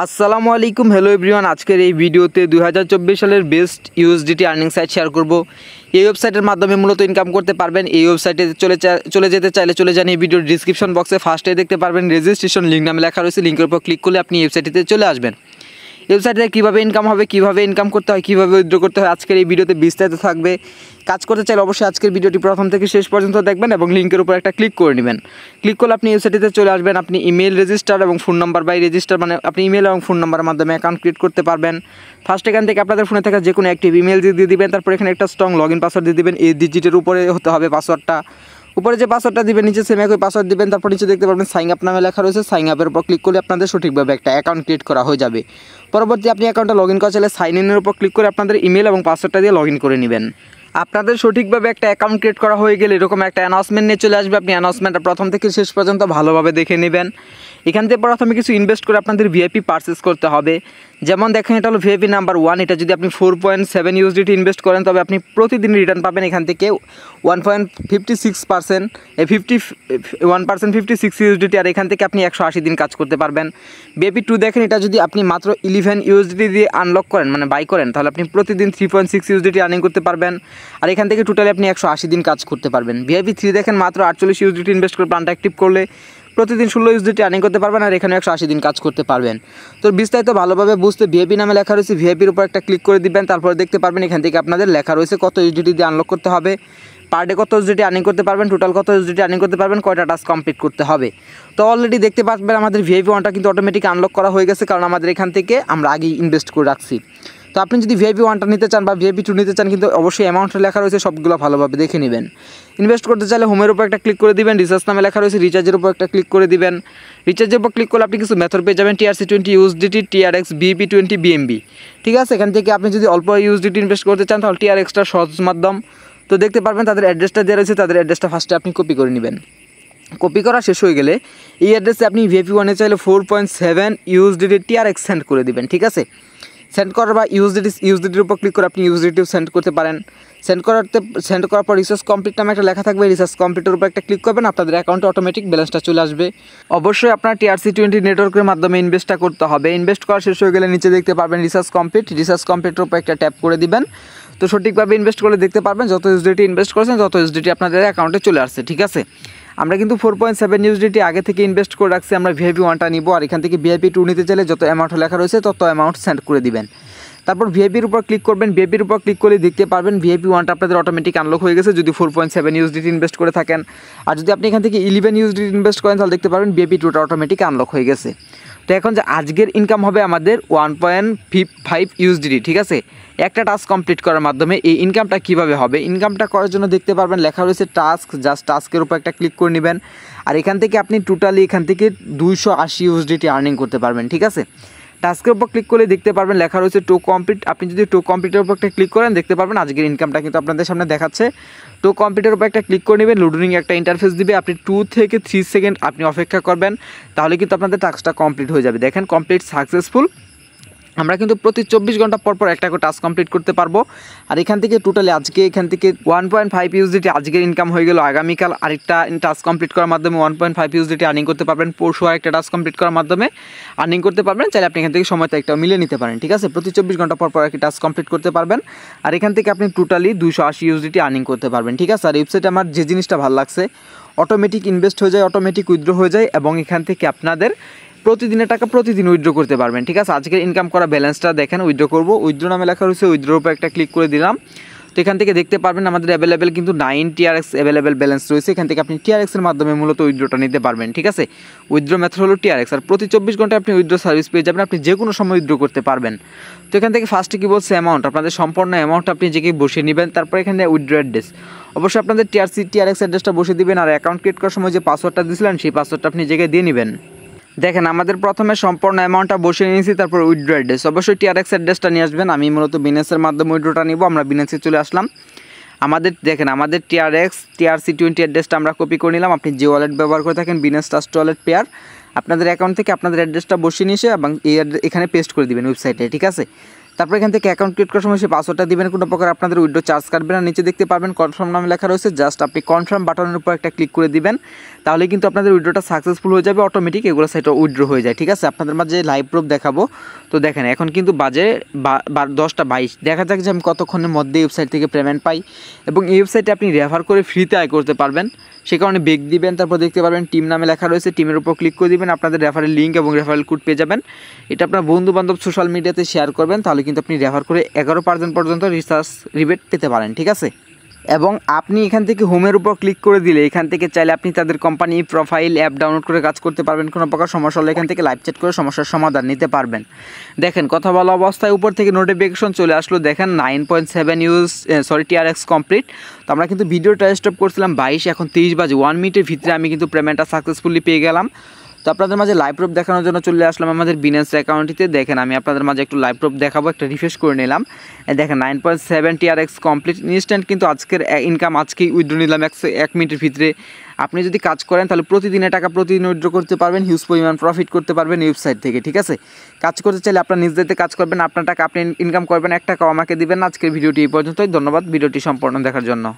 আসসালামু আলাইকুম hello everyone আজকের এই ভিডিওতে দুই সালের best USDT earning site share করব এই ওয়েবসাইটের মাধ্যমে মূলত ইনকাম করতে পারবেন এই ওয়েবসাইটে চলে চলে যেতে চাইলে চলে যান এই ভিডিওর ডিসক্রিপশন বক্সে ফার্স্টে দেখতে পারবেন রেজিস্ট্রেশন লিঙ্ক নামে লেখা রয়েছে লিঙ্কের উপর ক্লিক করলে আপনি ওয়েবসাইটিতে চলে আসবেন ওয়েবসাইট থেকে কীভাবে ইনকাম হবে কীভাবে ইনকাম করতে হয় কীভাবে উইথড্র করতে হয় আজকের এই ভিডিওতে বিস্তারিত থাকবে কাজ করতে চাইলে অবশ্যই আজকের ভিডিওটি প্রথম থেকে শেষ পর্যন্ত দেখবেন এবং লিঙ্কের উপর একটা ক্লিক করে নেবেন ক্লিক করলে আপনি ওয়েবসাইটে চলে আসবেন আপনি ইমেল রেজিস্টার এবং ফোন নাম্বার বাই রেজিস্টার মানে আপনি ইমেল এবং ফোন নাম্বারের মাধ্যমে অ্যাকাউন্ট ক্রিয়েট করতে পারবেন ফার্স্ট এখান থেকে আপনাদের ফোনে থাকা যে কোনো অ্যাক্টিভ ইমেল দিয়ে দিবেন তারপর এখানে একটা স্ট্রং লগ ইন পাসওয়ার্ড দিয়ে দিবেন এই ডিজিটের উপরে হতে হবে পাসওয়ার্ডটা উপরে যে পাসওয়ার্ডটা দিবেন নিচে সেম একই পাসওয়ার্ড দিবেন তারপর নিচে দেখতে পারবেন সাইন আপ নামে লেখা রয়েছে সাইন আপের উপর ক্লিক করলে আপনাদের সঠিকভাবে একটা অ্যাকাউন্ট ক্রিয়েট করা হয়ে যাবে পরবর্তী আপনি অ্যাকাউন্টটা লগ ইন করা চাইলে সাইন ইনের উপর ক্লিক করে আপনাদের ইমেল এবং পাসওয়ার্ডটা দিয়ে লগ করে নেবেন আপনাদের সঠিকভাবে একটা অ্যাকাউন্ট ক্রিয়েট করা হয়ে গেলে এরকম একটা অ্যানাউন্সমেন্ট নিয়ে চলে আসবে আপনি অ্যানাউন্সমেন্টটা প্রথম থেকে শেষ পর্যন্ত ভালোভাবে দেখে নেবেন এখান থেকে প্রথমে কিছু ইনভেস্ট করে আপনাদের ভিআইপি পারচেস করতে হবে যেমন দেখেন এটা হলো ভিআইপি নাম্বার ওয়ান এটা যদি আপনি four point seven USDT invest করেন তবে আপনি প্রতিদিন রিটার্ন পাবেন এখান থেকে one point fifty six percent fifty one percent fifty six USDT আর এখান থেকে আপনি একশো আশি দিন কাজ করতে পারবেন ভিআইপি টু দেখেন এটা যদি আপনি মাত্র ইলেভেন ইউএসডিটি দিয়ে আনলক করেন মানে বাই করেন তাহলে আপনি প্রতিদিন three point six USDT earning করতে পারবেন আর এখান থেকে টোটালি আপনি একশো আশি দিন কাজ করতে পারবেন ভিআইপি থ্রি দেখেন মাত্র আটচল্লিশ ইউএসডিটি ইনভেস্ট করে প্ল্যানটা অ্যাক্টিভ করলে প্রতিদিন ষোলো ইউজডি আর্নিং করতে পারবেন আর এখানে একশো আশি দিন কাজ করতে পারবেন তো বিস্তারিত ভালোভাবে বুঝতে ভিএপি নামে লেখা রয়েছে ভিএপির উপর একটা ক্লিক করে দিবেন তারপরে দেখতে পারবেন এখান থেকে আপনাদের লেখা রয়েছে কত ইউজডিটি দিয়ে আনলক করতে হবে পার ডে কত ইউজডিটি আর্নিং করতে পারবেন টোটাল কত ইউজডিটি আর্নিং করতে পারবেন কয়টা টাস্ক কমপ্লিট করতে হবে তো অলরেডি দেখতে পারবেন আমাদের ভিএপি ওয়ানটা কিন্তু অটোমেটিক আনলক করা হয়ে গেছে কারণ আমাদের এখান থেকে আমরা আগেই ইনভেস্ট করে রাখছি তো আপনি যদি ভিআইপি ওয়ানটা নিতে চান বা ভিআইপি টু নিতে চান কিন্তু অবশ্যই অ্যামাউন্টটা লেখা রয়েছে সবগুলো ভালোভাবে দেখে নেবেন ইনভেস্ট করতে চাইলে হোমের উপর একটা ক্লিক করে দিবেন রিচার্জ নামে লেখা রয়েছে রিচার্জের উপর একটা ক্লিক করে দিবেন রিচার্জের উপর ক্লিক করলে আপনি কিছু মেথড পেয়ে যাবেন TRC twenty USDT TRX BP twenty BMB ঠিক আছে এখান থেকে আপনি যদি অল্প ইউএসডিটি ইনভেস্ট করতে চান তাহলে টিআরএক্সটা সহজ মাধ্যম তো দেখতে পারবেন তাদের অ্যাড্রেসটা দেওয়া রয়েছে তাদের অ্যাড্রেসটা ফার্স্টে আপনি কপি করে নেবেন কপি করা শেষ হয়ে গেলে এই অ্যাড্রেসে আপনি ভিএপি ওয়ানে চাইলে four point seven USDT TRX send করে দেবেন ঠিক আছে সেন্ড করার বা ইউজডিটি ইউজডিটির উপর ক্লিক করে আপনি ইউজডিটিও সেন্ড করতে পারেন সেন্ড করাতে সেন্ড করার পর রিসার্চ কমপ্লিট নামে একটা লেখা থাকবে রিসার্চ কমপ্লিটের উপর একটা ক্লিক করবেন আপনাদের অ্যাকাউন্টে অটোমেটিক ব্যালেন্সটা চলে আসবে অবশ্যই আপনার টিআরসি টোয়েন্টি নেটওয়ার্কের মাধ্যমে ইনভেস্টটা করতে হবে ইনভেস্ট করা শেষ হয়ে গেলে নিচে দেখতে পারবেন রিসার্চ কমপ্লিট রিসার্চ কমপ্লিটের উপর একটা ট্যাপ করে দিবেন তো সঠিকভাবে ইনভেস্ট করলে দেখতে পারবেন যত এসডিটি ইনভেস্ট করেছেন তত এসডিটি আপনাদের অ্যাকাউন্টে চলে আসছে ঠিক আছে আমরা কিন্তু ফোর পয়েন্ট সেভেন ইউএসডিটি আগে থেকে ইনভেস্ট করে রাখছি আমরা ভিআইপি ওয়ানটা নিব আর এখান থেকে ভিআইপি টু নিতে চাইলে যত অ্যামাউন্ট লেখা রয়েছে তত অ্যামাউন্ট সেন্ড করে দিবেন তারপর ভিআইপির উপর ক্লিক করবেন ভিআইপির উপর ক্লিক করে দেখতে পারবেন ভিআইপি ওয়ানটা আপনাদের অটোমেটিক আনলক হয়ে গেছে যদি four point seven DT invest করে থাকেন আর যদি আপনি এখান থেকে ইলেভেন ইউএসডিটি ইনভেস্ট করেন তাহলে দেখতে পারবেন ভিআইপি টুটা অটোমেটিক আনলক হয়ে গেছে তো এখন যে আজকের ইনকাম হবে আমাদের ওয়ান পয়েন্ট ফিফ ফাইভ ঠিক আছে একটা টাস্ক কমপ্লিট করার মাধ্যমে এই ইনকামটা কিভাবে হবে ইনকামটা করার জন্য দেখতে পারবেন লেখা রয়েছে টাস্ক জাস্ট টাস্কের উপর একটা ক্লিক করে নেবেন আর এখান থেকে আপনি টোটালি এখান থেকে দুইশো আশি ইউএসডিটি আর্নিং করতে পারবেন ঠিক আছে টাস্কের উপর ক্লিক করলে দেখতে পারবেন লেখা রয়েছে টু কমপ্লিট আপনি যদি টু কম্পিউটার উপর একটা ক্লিক করেন দেখতে পারবেন আজকের ইনকামটা কিন্তু আপনাদের সামনে দেখাচ্ছে টু কম্পিউটার উপর একটা ক্লিক করে নেবেন লুডুরিং একটা ইন্টারফেস দিবে আপনি টু থেকে থ্রি সেকেন্ড আপনি অপেক্ষা করবেন তাহলে কিন্তু আপনাদের টাস্কটা কমপ্লিট হয়ে যাবে দেখেন কমপ্লিট সাকসেসফুল আমরা কিন্তু প্রতি চব্বিশ ঘন্টা পর পর একটা করে টাস্ক কমপ্লিট করতে পারবো আর এখান থেকে টোটালি আজকে এখান থেকে ওয়ান পয়েন্ট ফাইভ ইউজিটি আজকের ইনকাম হয়ে গেল আগামীকাল আরেকটা টাস্ক কমপ্লিট করার মাধ্যমে one point five USDT earning করতে পারবেন পরশু আরেকটা টাস্ক কমপ্লিট করার মাধ্যমে আর্নিং করতে পারবেন চাইলে আপনি এখান থেকে সময়টা একটা মিলে নিতে পারেন ঠিক আছে প্রতি চব্বিশ ঘন্টা পর পর একটি টাস্ক কমপ্লিট করতে পারবেন আর এখান থেকে আপনি টোটালি দুশো আশি ইউজিটি আর্নিং করতে পারবেন ঠিক আছে আর ওয়েবসাইটে আমার যে জিনিসটা ভালো লাগছে অটোমেটিক ইনভেস্ট হয়ে যায় অটোমেটিক উইথড্র হয়ে যায় এবং এখান থেকে আপনাদের প্রতিদিনের টাকা প্রতিদিন উইড্রো করতে পারবেন ঠিক আছে আজকের ইনকাম করা ব্যালেন্সটা দেখেন উইড্রো করবো উইড্রো নামে লেখা রয়েছে উইথড্র উপরে একটা ক্লিক করে দিলাম তো এখান থেকে দেখতে পারবেন আমাদের অ্যাভেলেবেল কিন্তু নাইন টিআরএক্স অ্যাভেলেবেল ব্যালেন্স রয়েছে এখান থেকে আপনি টিআরএক্সের মাধ্যমে মূলত উইড্রোটা নিতে পারবেন ঠিক আছে উইড্রো মেথড হলো টিআরএক্স আর প্রতি চব্বিশ ঘন্টায় আপনি উইড্রো সার্ভিস পেয়ে যাবেন আপনি যে কোনো সময় উইড্রো করতে পারবেন তো এখান থেকে ফার্স্টে কী বলছে অ্যামাউন্ট আপনাদের সম্পূর্ণ অ্যামাউন্ট আপনি যে বসিয়ে নেবেন তারপর এখানে উইড্রো অ্যাড্রেস অবশ্যই আপনাদের টিআরসি টিআরএক্স অ্যাড্রেসটা বসে দেবেন আর অ্যাকাউন্ট ক্রিয়েট করার সময় যে পাসওয়ার্ডটা দিয়েছিলেন সেই পাসওয়ার্ডটা আপনি জায়গায় দিয়ে নেবেন দেখেন আমাদের প্রথমে সম্পূর্ণ অ্যামাউন্টটা বসিয়ে নিয়েছি তারপর উইড্রো অ্যাড্রেস অবশ্যই টিআরএক্স অ্যাড্রেসটা নিয়ে আসবেন আমি মূলত বিনেসের মাধ্যমে উইড্রোটা নিব আমরা বিনেসে চলে আসলাম আমাদের দেখেন আমাদের টিআরএক্স টিআরসি টোয়েন্টি অ্যাড্রেসটা আমরা কপি করে নিলাম আপনি যে ওয়ালেট ব্যবহার করে থাকেন বিনেস ট্রাস্ট ওয়ালেট পেয়ার আপনাদের অ্যাকাউন্ট থেকে আপনাদের অ্যাড্রেসটা বসিয়ে নিয়েছে এবং এই এখানে পেস্ট করে দিবেন ওয়েবসাইটে ঠিক আছে তারপর এখান থেকে অ্যাকাউন্ট ক্রিয়েট করার সময় সে পাসওয়ার্ডটা দেবেন কোনো প্রকার আপনাদের উইডো চার্জ কাটবে না নিচে দেখতে পারবেন কনফার্ম নামে লেখা রয়েছে জাস্ট আপনি কনফার্ম বাটনের উপর একটা ক্লিক করে দিবেন তাহলে কিন্তু আপনাদের উইডোটা সাকসেসফুল হয়ে যাবে অটোমেটিক এগুলো সেটা উইড্রো হয়ে যায় ঠিক আছে আপনাদের মাঝে লাইভ প্রুফ দেখাবো তো দেখেন এখন কিন্তু বাজে দশটা বাইশ দেখা যাক যে আমি কতক্ষণের মধ্যে ওয়েবসাইট থেকে পেমেন্ট পাই এবং এই ওয়েবসাইটে আপনি রেফার করে ফ্রিতে আয় করতে পারবেন সে কারণে বেগ দিবেন তারপর দেখতে পারবেন টিম নামে লেখা রয়েছে টিমের উপর ক্লিক করে দিবেন আপনাদের রেফারের লিঙ্ক এবং রেফারেল কোড পেয়ে যাবেন এটা আপনার বন্ধু বান্ধব সোশ্যাল মিডিয়াতে শেয়ার করবেন তাহলে কিন্তু আপনি রেফার করে এগারো পার্সেন্ট পর্যন্ত রিসার্চ রিবেট পেতে পারেন ঠিক আছে এবং আপনি এখান থেকে হোমের উপর ক্লিক করে দিলে এখান থেকে চাইলে আপনি তাদের কোম্পানি প্রোফাইল অ্যাপ ডাউনলোড করে কাজ করতে পারবেন কোনো প্রকার সমস্যা হলে এখান থেকে লাইভ চ্যাট করে সমস্যার সমাধান নিতে পারবেন দেখেন কথা বলা অবস্থায় উপর থেকে নোটিফিকেশন চলে আসলো দেখেন nine point seven use sorry TRX complete তো আমরা কিন্তু ভিডিওটা স্টপ করছিলাম বাইশ এখন তিরিশ বাজে ওয়ান মিনিটের ভিতরে আমি কিন্তু পেমেন্টটা সাকসেসফুলি পেয়ে গেলাম তো আপনাদের মাঝে লাইভ প্রুফ দেখানোর জন্য চলে আসলাম আমাদের বিনেন্স অ্যাকাউন্টটিতে দেখেন আমি আপনাদের মাঝে একটু লাইভ প্রুফ দেখাবো একটা রিফ্রেশ করে নিলাম দেখেন nine point seven R X complete instant কিন্তু আজকের ইনকাম আজকেই উইড্রো নিলাম একশো এক মিনিটের ভিতরে আপনি যদি কাজ করেন তাহলে প্রতিদিনে টাকা প্রতিদিন উইড্রো করতে পারবেন হিউজ পরিমাণ প্রফিট করতে পারবেন ওয়েবসাইট থেকে ঠিক আছে কাজ করতে চাইলে আপনার নিজেদের কাজ করবেন আপনার টাকা আপনি ইনকাম করবেন এক টাকাও আমাকে দেবেন আজকের ভিডিওটি এই পর্যন্তই ধন্যবাদ ভিডিওটি সম্পূর্ণ দেখার জন্য